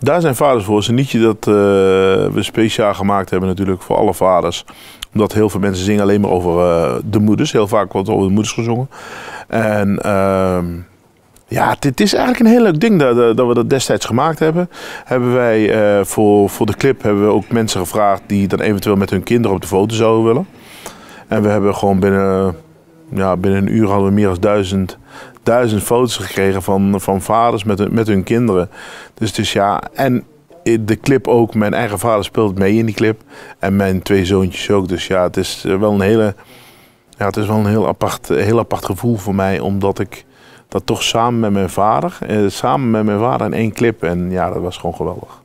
Daar zijn vaders voor. Het is een liedje dat eh, we speciaal gemaakt hebben natuurlijk voor alle vaders. Omdat heel veel mensen zingen alleen maar over eh, de moeders. Heel vaak wordt over de moeders gezongen. En ehm, ja, dit is eigenlijk een heel leuk ding dat, dat we dat destijds gemaakt hebben. Hebben wij eh, voor, voor de clip hebben we ook mensen gevraagd die dan eventueel met hun kinderen op de foto zouden willen. En we hebben gewoon binnen ja, binnen een uur hadden we meer dan duizend, duizend foto's gekregen van, van vaders met, hun, met hun kinderen. Dus, dus ja, en de clip ook. Mijn eigen vader speelt mee in die clip. En mijn twee zoontjes ook. Dus ja, het is eh, wel een hele. Ja, het is wel een heel apart, eh, heel apart gevoel voor mij. Omdat ik dat toch samen met mijn vader. Eh, samen met mijn vader in één clip. En ja, dat was gewoon geweldig.